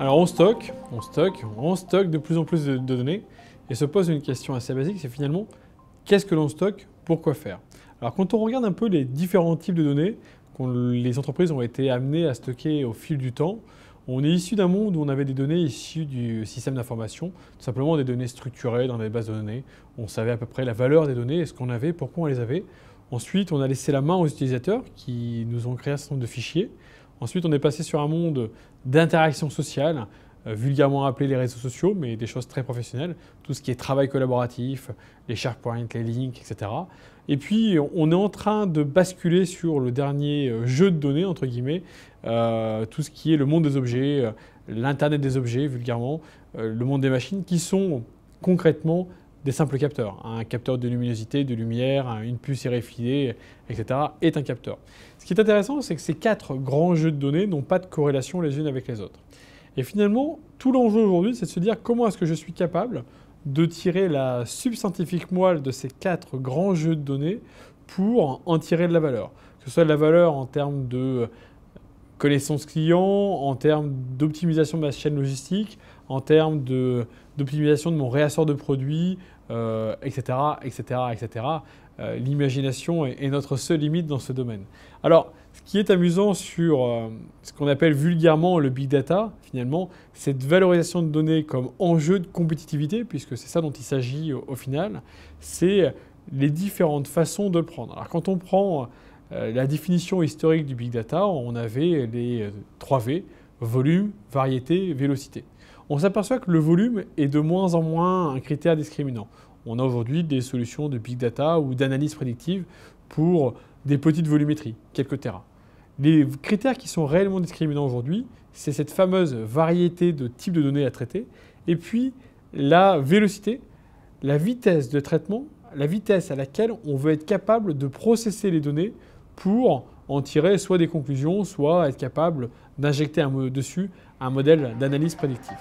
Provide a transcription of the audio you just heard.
Alors on stocke, on stocke, on stocke de plus en plus de, données et se pose une question assez basique, c'est finalement qu'est-ce que l'on stocke, pourquoi faire Alors quand on regarde un peu les différents types de données que les entreprises ont été amenées à stocker au fil du temps, on est issu d'un monde où on avait des données issues du système d'information, tout simplement des données structurées dans des bases de données. On savait à peu près la valeur des données, ce qu'on avait, pourquoi on les avait. Ensuite, on a laissé la main aux utilisateurs qui nous ont créé un certain nombre de fichiers. Ensuite, on est passé sur un monde d'interaction sociale, euh, vulgairement appelé les réseaux sociaux, mais des choses très professionnelles, tout ce qui est travail collaboratif, les SharePoint, les links, etc. Et puis, on est en train de basculer sur le dernier euh, jeu de données, entre guillemets, euh, tout ce qui est le monde des objets, l'Internet des objets, vulgairement, le monde des machines, qui sont concrètement des simples capteurs. Un capteur de luminosité, de lumière, une puce RFID, etc. est un capteur. Ce qui est intéressant, c'est que ces quatre grands jeux de données n'ont pas de corrélation les unes avec les autres. Et finalement, tout l'enjeu aujourd'hui, c'est de se dire comment est-ce que je suis capable de tirer la sub-scientifique moelle de ces quatre grands jeux de données pour en tirer de la valeur. Que ce soit de la valeur en termes de connaissance client, en termes d'optimisation de ma chaîne logistique, en termes d'optimisation de, mon réassort de produits, etc., etc., etc. L'imagination est, notre seule limite dans ce domaine. Alors, ce qui est amusant sur euh, ce qu'on appelle vulgairement le big data, finalement, cette valorisation de données comme enjeu de compétitivité, puisque c'est ça dont il s'agit au, au, final, c'est les différentes façons de le prendre. Alors, quand on prend euh, la définition historique du big data, on avait les 3 euh, V, volume, variété, vélocité. On s'aperçoit que le volume est de moins en moins un critère discriminant. On a aujourd'hui des solutions de big data ou d'analyse prédictive pour des petites volumétries, quelques terrains. Les critères qui sont réellement discriminants aujourd'hui, c'est cette fameuse variété de types de données à traiter, et puis la vélocité, la vitesse de traitement, la vitesse à laquelle on veut être capable de processer les données pour en tirer soit des conclusions, soit être capable d'injecter dessus un modèle d'analyse prédictive.